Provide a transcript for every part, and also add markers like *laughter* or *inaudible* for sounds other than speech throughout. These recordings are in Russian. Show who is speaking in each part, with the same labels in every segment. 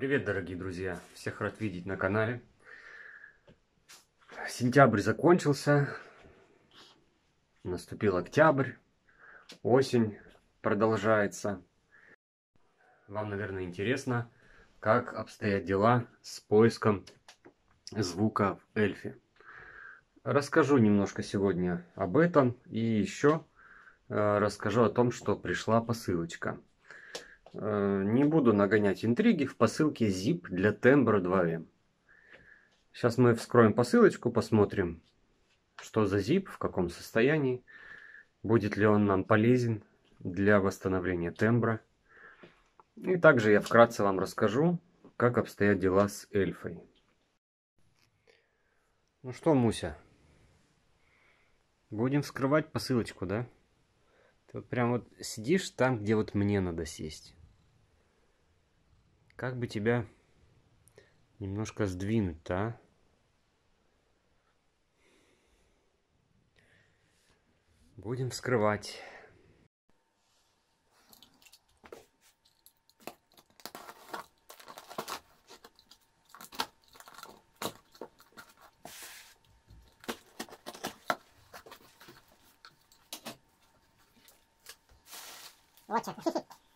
Speaker 1: Привет, дорогие друзья! Всех рад видеть на канале. Сентябрь закончился, наступил октябрь, осень продолжается. Вам, наверное, интересно, как обстоят дела с поиском звука в эльфе. Расскажу немножко сегодня об этом и еще э, расскажу о том, что пришла посылочка. Э, не буду нагонять интриги в посылке zip для тембра 2М. Сейчас мы вскроем посылочку, посмотрим, что за zip, в каком состоянии, будет ли он нам полезен для восстановления тембра. И также я вкратце вам расскажу, как обстоят дела с эльфой. Ну что, Муся, будем вскрывать посылочку, да? Ты вот прям вот сидишь там, где вот мне надо сесть. Как бы тебя немножко сдвинуть-то, а? Будем вскрывать. Вот что.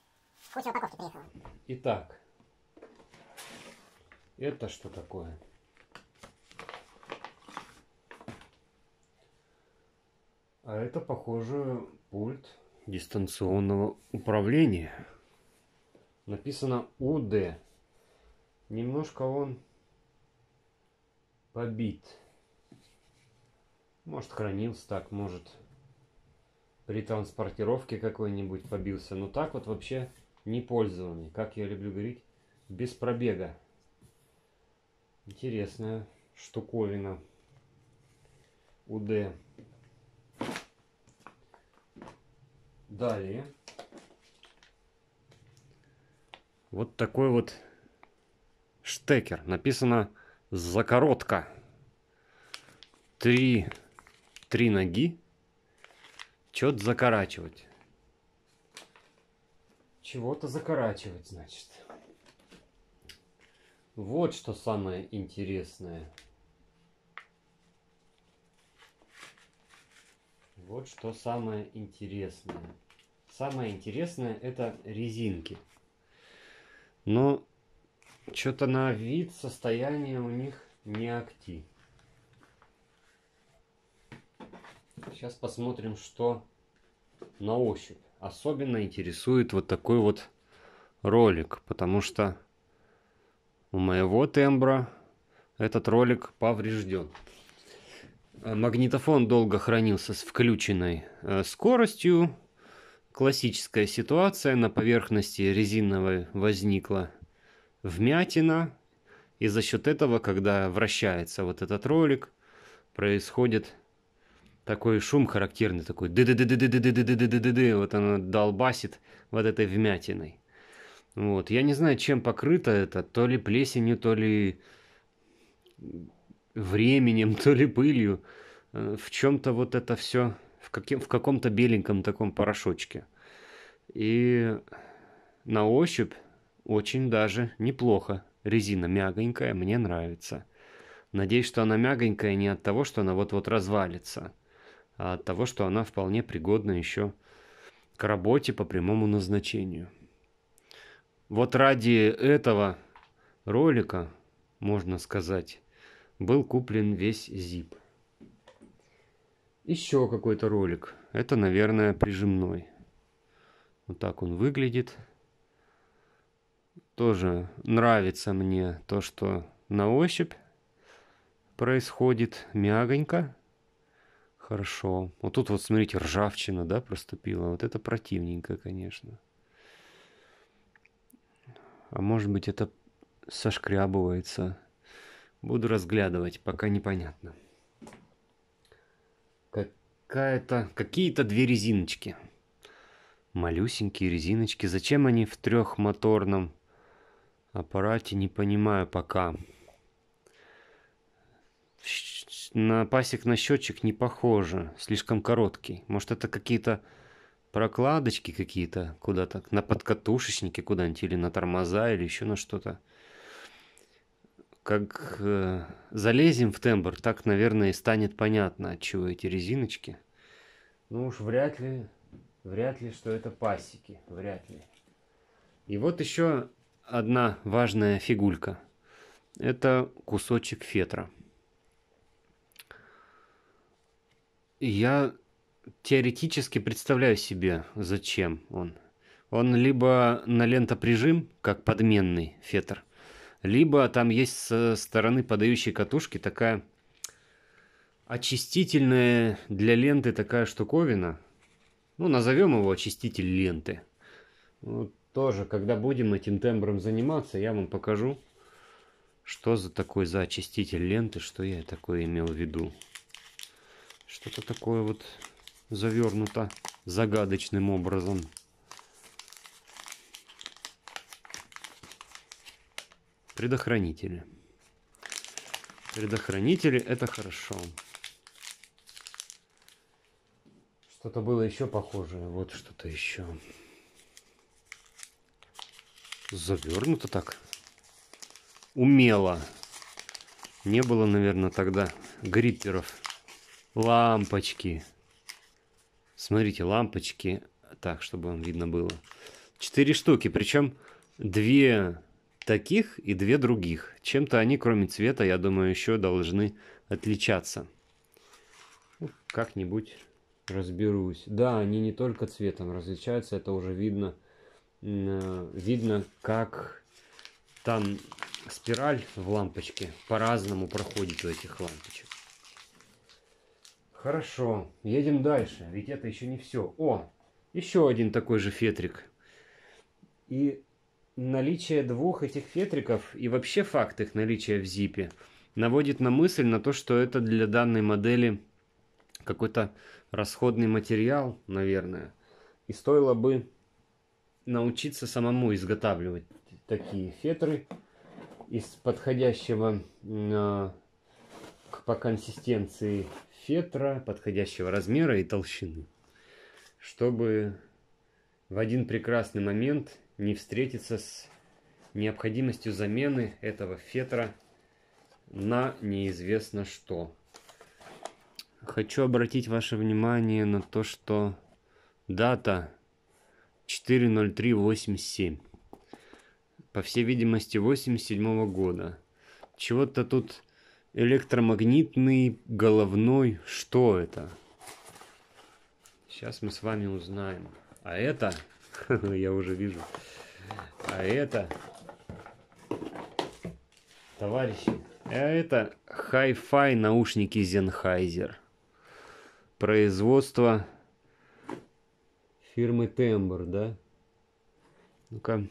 Speaker 1: *laughs* Куча упаковки приехала. Итак, это что такое? А это, похоже, пульт дистанционного управления. Написано УД. Немножко он побит. Может, хранился так, может, при транспортировке какой-нибудь побился. Но так вот вообще не пользованный. Как я люблю говорить, без пробега. Интересная штуковина. УД. Далее. Вот такой вот штекер. Написано «Закоротка». Три, три ноги. Чего-то закорачивать. Чего-то закорачивать, значит. Вот что самое интересное. Вот что самое интересное. Самое интересное это резинки. Но что-то на вид состояние у них не акти. Сейчас посмотрим, что на ощупь. Особенно интересует вот такой вот ролик, потому что у моего тембра этот ролик поврежден. Э, магнитофон долго хранился с включенной э, скоростью. Классическая ситуация. На поверхности резиновой возникла вмятина. И за счет этого, когда вращается вот этот ролик, происходит такой шум характерный, такой ды ды ды ды ды ды ды ды ды ды ды вот она долбасит вот этой вмятиной. Вот. Я не знаю, чем покрыто это, то ли плесенью, то ли временем, *laughs* то ли пылью. Э, в чем-то вот это все, в, каким, в каком-то беленьком таком порошочке. И на ощупь очень даже неплохо. Резина мягонькая, мне нравится. Надеюсь, что она мягонькая не от того, что она вот-вот развалится, а от того, что она вполне пригодна еще к работе по прямому назначению. Вот ради этого ролика, можно сказать, был куплен весь zip. Еще какой-то ролик. Это, наверное, прижимной. Вот так он выглядит. Тоже нравится мне то, что на ощупь происходит мягонько. Хорошо. Вот тут вот, смотрите, ржавчина, да, проступила. Вот это противненько, конечно. А может быть это сошкрябывается. Буду разглядывать, пока непонятно. Какая-то... Какие-то две резиночки. Малюсенькие резиночки. Зачем они в трехмоторном аппарате, не понимаю пока. На пасек на счетчик не похоже. Слишком короткий. Может это какие-то прокладочки какие-то куда-то, на подкатушечники куда-нибудь, или на тормоза, или еще на что-то. Как э, залезем в тембр, так, наверное, и станет понятно, от чего эти резиночки. Ну уж вряд ли, вряд ли, что это пасеки, вряд ли. И вот еще одна важная фигулька. Это кусочек фетра. Я теоретически представляю себе, зачем он. Он либо на лентоприжим, как подменный фетр, либо там есть со стороны подающей катушки такая очистительная для ленты такая штуковина. Ну, назовем его очиститель ленты. Вот ну, тоже, когда будем этим тембром заниматься, я вам покажу, что за такой за очиститель ленты, что я такое имел в виду. Что-то такое вот завернута загадочным образом. Предохранители. Предохранители это хорошо. Что-то было еще похожее. Вот что-то еще. Завернуто так. Умело. Не было, наверное, тогда грипперов. Лампочки. Смотрите, лампочки, так, чтобы вам видно было. Четыре штуки, причем две таких и две других. Чем-то они, кроме цвета, я думаю, еще должны отличаться. Ну, Как-нибудь разберусь. Да, они не только цветом различаются, это уже видно. Э, видно, как там спираль в лампочке по-разному проходит у этих лампочек. Хорошо, едем дальше, ведь это еще не все. О, еще один такой же фетрик. И наличие двух этих фетриков и вообще факт их наличия в зипе наводит на мысль на то, что это для данной модели какой-то расходный материал, наверное. И стоило бы научиться самому изготавливать такие фетры из подходящего а, по консистенции фетра подходящего размера и толщины, чтобы в один прекрасный момент не встретиться с необходимостью замены этого фетра на неизвестно что. Хочу обратить ваше внимание на то, что дата 40387. По всей видимости, 87 года. Чего-то тут электромагнитный головной... Что это? Сейчас мы с вами узнаем. А это... *laughs* Я уже вижу. А это... Товарищи, а это Hi-Fi наушники Sennheiser. Производство фирмы Тембр, да? Ну-ка,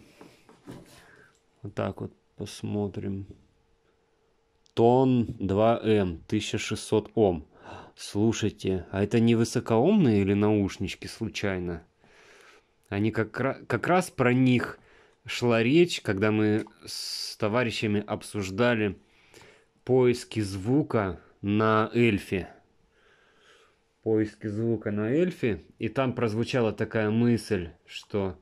Speaker 1: вот так вот посмотрим. Тон 2М, 1600 Ом. Слушайте, а это не высокоумные или наушнички случайно? Они как, как раз про них шла речь, когда мы с товарищами обсуждали поиски звука на эльфе. Поиски звука на эльфе. И там прозвучала такая мысль, что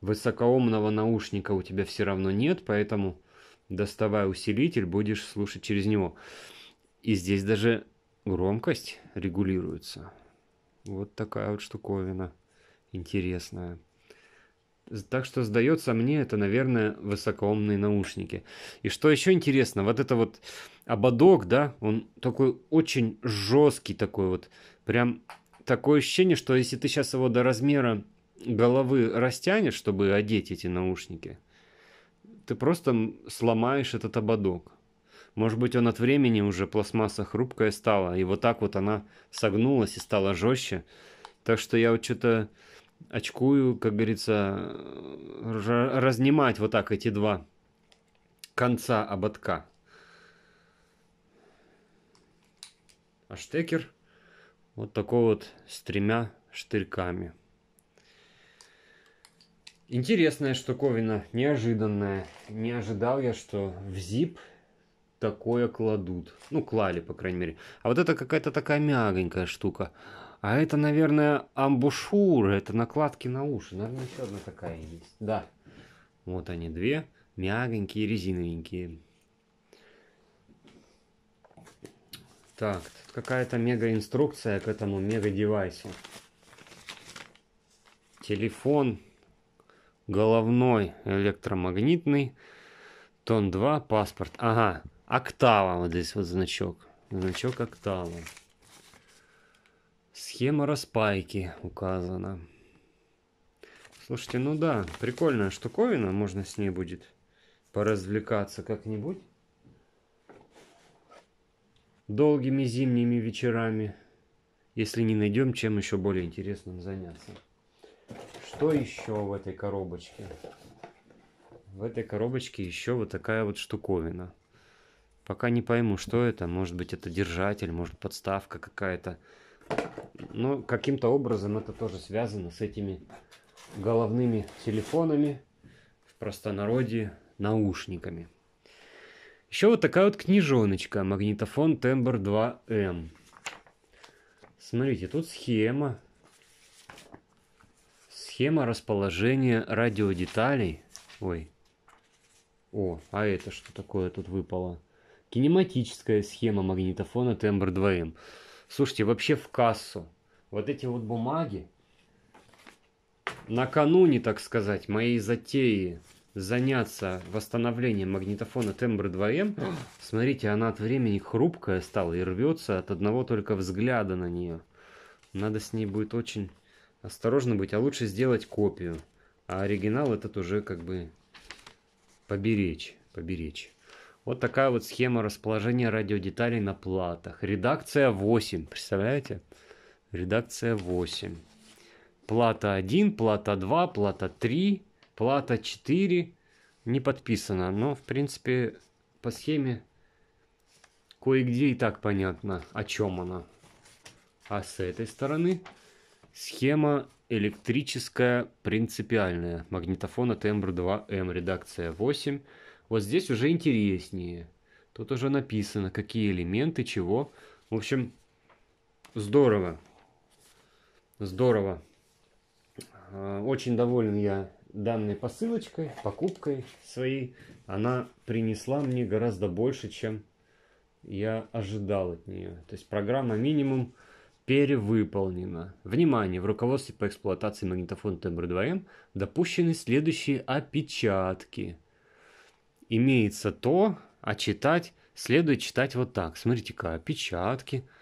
Speaker 1: высокоумного наушника у тебя все равно нет, поэтому доставая усилитель, будешь слушать через него. И здесь даже громкость регулируется. Вот такая вот штуковина интересная. Так что сдается мне, это, наверное, высокоумные наушники. И что еще интересно, вот это вот ободок, да, он такой очень жесткий такой вот. Прям такое ощущение, что если ты сейчас его до размера головы растянешь, чтобы одеть эти наушники – ты просто сломаешь этот ободок. Может быть, он от времени уже пластмасса хрупкая стала, и вот так вот она согнулась и стала жестче. Так что я вот что-то очкую, как говорится, разнимать вот так эти два конца ободка. А штекер вот такой вот с тремя штырьками. Интересная штуковина, неожиданная. Не ожидал я, что в ZIP такое кладут. Ну, клали, по крайней мере. А вот это какая-то такая мягонькая штука. А это, наверное, амбушюры, это накладки на уши. Наверное, еще одна такая есть. Да. Вот они две, мягонькие, резиновенькие. Так, тут какая-то мега инструкция к этому мега девайсу. Телефон головной электромагнитный, тон 2, паспорт. Ага, октава, вот здесь вот значок, значок октава. Схема распайки указана. Слушайте, ну да, прикольная штуковина, можно с ней будет поразвлекаться как-нибудь. Долгими зимними вечерами, если не найдем чем еще более интересным заняться. Что еще в этой коробочке? В этой коробочке еще вот такая вот штуковина. Пока не пойму, что это. Может быть, это держатель, может, подставка какая-то. Но каким-то образом это тоже связано с этими головными телефонами, в простонародье наушниками. Еще вот такая вот книжоночка. Магнитофон Тембр 2М. Смотрите, тут схема Схема расположения радиодеталей. Ой. О, а это что такое тут выпало? Кинематическая схема магнитофона тембр 2М. Слушайте, вообще в кассу. Вот эти вот бумаги накануне, так сказать, моей затеи заняться восстановлением магнитофона тембр 2М, смотрите, она от времени хрупкая стала и рвется от одного только взгляда на нее. Надо с ней будет очень осторожно быть, а лучше сделать копию. А оригинал этот уже как бы поберечь, поберечь. Вот такая вот схема расположения радиодеталей на платах. Редакция 8, представляете? Редакция 8. Плата 1, плата 2, плата 3, плата 4. Не подписано, но в принципе по схеме кое-где и так понятно, о чем она. А с этой стороны Схема электрическая принципиальная. Магнитофона тембр 2М, редакция 8. Вот здесь уже интереснее. Тут уже написано, какие элементы, чего. В общем, здорово. Здорово. А, очень доволен я данной посылочкой, покупкой своей. Она принесла мне гораздо больше, чем я ожидал от нее. То есть программа минимум перевыполнено. Внимание! В руководстве по эксплуатации магнитофона ТМР-2М допущены следующие опечатки. Имеется то, а читать следует читать вот так. Смотрите-ка, опечатки –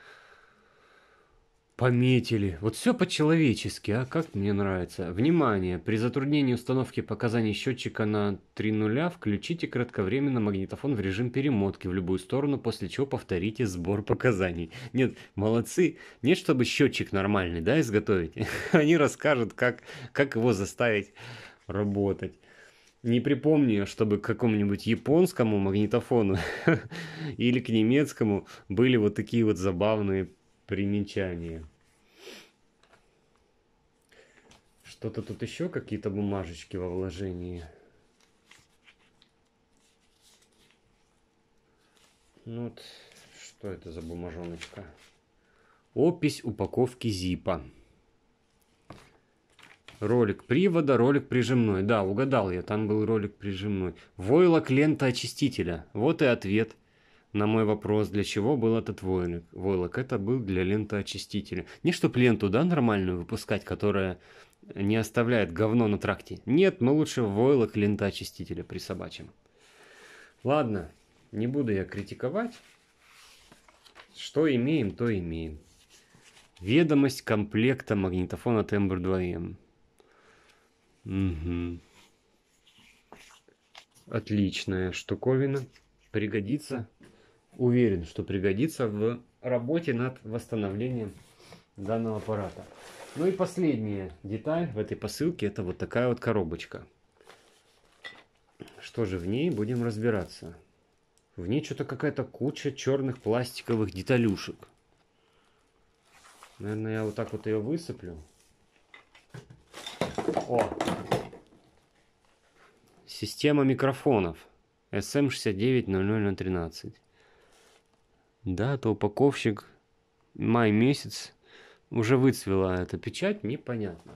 Speaker 1: Пометили. Вот все по-человечески, а как мне нравится. Внимание! При затруднении установки показаний счетчика на 3 нуля включите кратковременно магнитофон в режим перемотки в любую сторону, после чего повторите сбор показаний. Нет, молодцы. Нет, чтобы счетчик нормальный, да, изготовить. *laughs* Они расскажут, как, как его заставить работать. Не припомню, чтобы к какому-нибудь японскому магнитофону *laughs* или к немецкому были вот такие вот забавные примечания. Что-то тут еще какие-то бумажечки во вложении. Ну вот, что это за бумажоночка? Опись упаковки зипа. Ролик привода, ролик прижимной. Да, угадал я, там был ролик прижимной. Войлок лента очистителя. Вот и ответ на мой вопрос, для чего был этот войлок. Войлок это был для лента очистителя. Не чтоб ленту, да, нормальную выпускать, которая не оставляет говно на тракте. Нет, мы лучше войлок лента лентоочистителя присобачим. Ладно, не буду я критиковать. Что имеем, то имеем. Ведомость комплекта магнитофона тембр 2М. Угу. Отличная штуковина. Пригодится. Уверен, что пригодится в работе над восстановлением данного аппарата. Ну и последняя деталь в этой посылке, это вот такая вот коробочка. Что же в ней, будем разбираться. В ней что-то какая-то куча черных пластиковых деталюшек. Наверное, я вот так вот ее высыплю. О! Система микрофонов. SM690013. Дата, упаковщик. Май месяц уже выцвела эта печать, непонятно.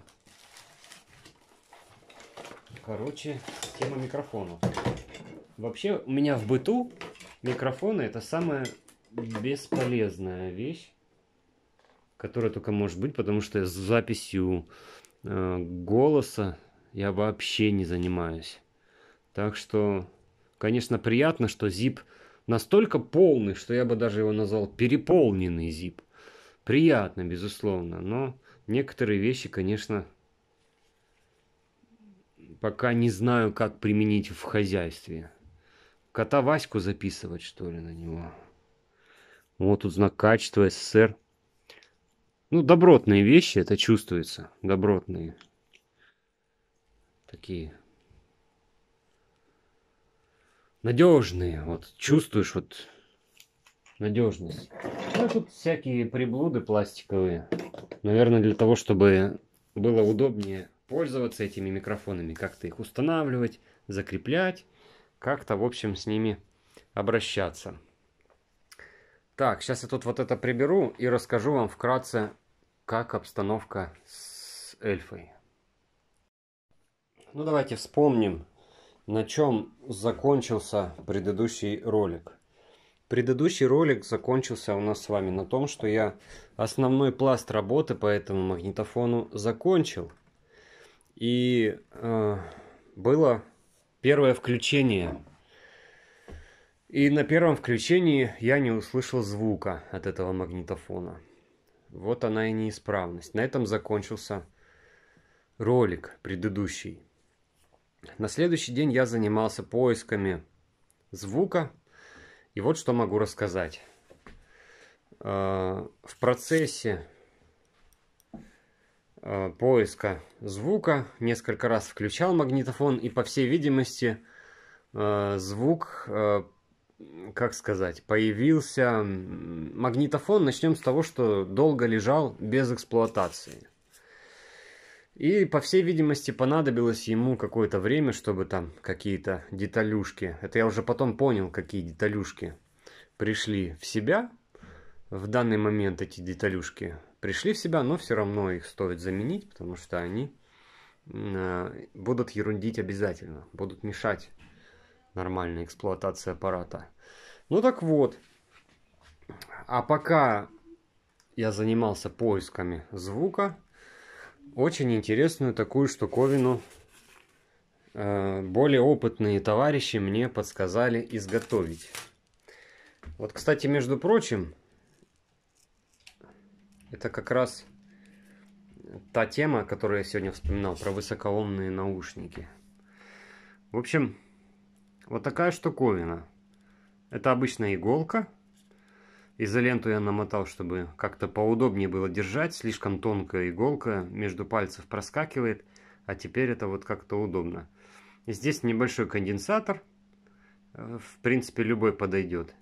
Speaker 1: Короче, тема микрофонов. Вообще, у меня в быту микрофоны это самая бесполезная вещь, которая только может быть, потому что с записью э, голоса я вообще не занимаюсь. Так что, конечно, приятно, что ZIP настолько полный, что я бы даже его назвал переполненный ZIP. Приятно, безусловно, но некоторые вещи, конечно, пока не знаю, как применить в хозяйстве. Кота Ваську записывать, что ли, на него? Вот тут знак качества СССР. Ну, добротные вещи, это чувствуется. Добротные. Такие. Надежные. Вот чувствуешь, вот надежность. Ну, тут всякие приблуды пластиковые. Наверное, для того, чтобы было удобнее пользоваться этими микрофонами, как-то их устанавливать, закреплять, как-то, в общем, с ними обращаться. Так, сейчас я тут вот это приберу и расскажу вам вкратце, как обстановка с эльфой. Ну, давайте вспомним, на чем закончился предыдущий ролик. Предыдущий ролик закончился у нас с вами на том, что я основной пласт работы по этому магнитофону закончил. И э, было первое включение. И на первом включении я не услышал звука от этого магнитофона. Вот она и неисправность. На этом закончился ролик предыдущий. На следующий день я занимался поисками звука и вот что могу рассказать. Э, в процессе э, поиска звука несколько раз включал магнитофон и, по всей видимости, э, звук, как сказать, появился магнитофон. Начнем с того, что долго лежал без эксплуатации. И, по всей видимости, понадобилось ему какое-то время, чтобы там какие-то деталюшки, это я уже потом понял, какие деталюшки, пришли в себя. В данный момент эти деталюшки пришли в себя, но все равно их стоит заменить, потому что они э, будут ерундить обязательно, будут мешать нормальной эксплуатации аппарата. Ну так вот, а пока я занимался поисками звука, очень интересную такую штуковину. Э, более опытные товарищи мне подсказали изготовить. Вот, кстати, между прочим, это как раз та тема, которую я сегодня вспоминал, про высокоумные наушники. В общем, вот такая штуковина. Это обычная иголка, Изоленту я намотал, чтобы как-то поудобнее было держать. Слишком тонкая иголка между пальцев проскакивает, а теперь это вот как-то удобно. Здесь небольшой конденсатор. Э, в принципе, любой подойдет.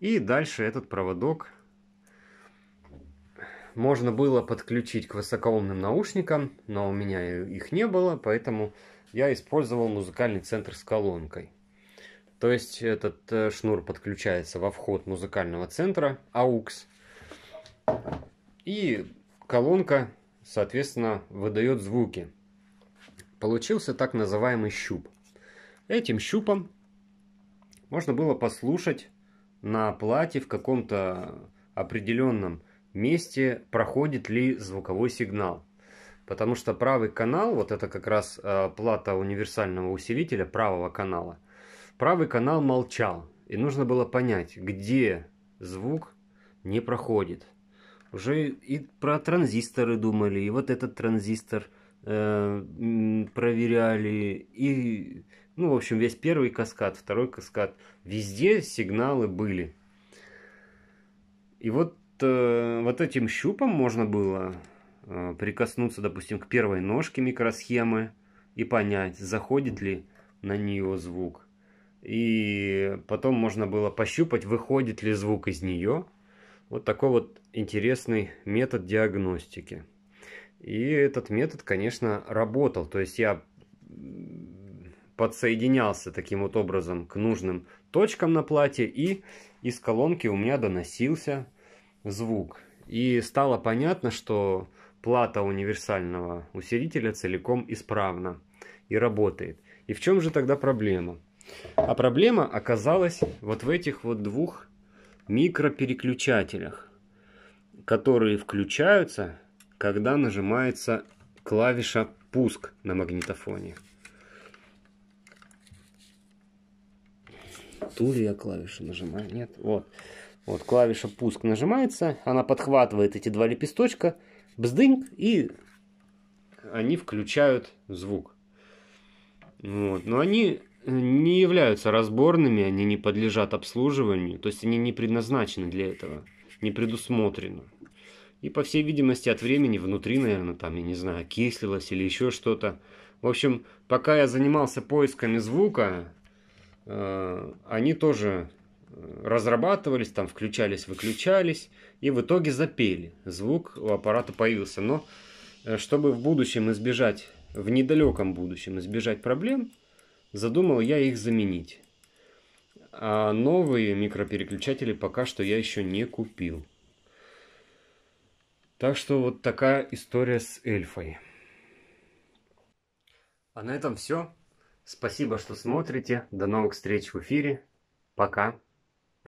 Speaker 1: И дальше этот проводок можно было подключить к высокоумным наушникам, но у меня их не было, поэтому я использовал музыкальный центр с колонкой. То есть этот э, шнур подключается во вход музыкального центра AUX. И колонка, соответственно, выдает звуки. Получился так называемый щуп. Этим щупом можно было послушать на плате в каком-то определенном месте, проходит ли звуковой сигнал. Потому что правый канал, вот это как раз э, плата универсального усилителя правого канала, Правый канал молчал, и нужно было понять, где звук не проходит. Уже и про транзисторы думали, и вот этот транзистор э, проверяли, и, ну, в общем, весь первый каскад, второй каскад, везде сигналы были. И вот, э, вот этим щупом можно было э, прикоснуться, допустим, к первой ножке микросхемы и понять, заходит ли на нее звук. И потом можно было пощупать, выходит ли звук из нее. Вот такой вот интересный метод диагностики. И этот метод, конечно, работал. То есть я подсоединялся таким вот образом к нужным точкам на платье, и из колонки у меня доносился звук. И стало понятно, что плата универсального усилителя целиком исправна и работает. И в чем же тогда проблема? А проблема оказалась вот в этих вот двух микропереключателях, которые включаются, когда нажимается клавиша «Пуск» на магнитофоне. Ту ли я клавишу нажимаю? Нет, вот. Вот клавиша «Пуск» нажимается, она подхватывает эти два лепесточка, бздынь, и они включают звук. Вот. Но они не являются разборными, они не подлежат обслуживанию, то есть они не предназначены для этого, не предусмотрено. И по всей видимости от времени внутри, наверное, там, я не знаю, кислилось или еще что-то. В общем, пока я занимался поисками звука, э, они тоже э, разрабатывались, там включались, выключались, и в итоге запели. Звук у аппарата появился. Но э, чтобы в будущем избежать, в недалеком будущем избежать проблем, задумал я их заменить. А новые микропереключатели пока что я еще не купил. Так что вот такая история с эльфой. А на этом все. Спасибо, что смотрите. До новых встреч в эфире. Пока.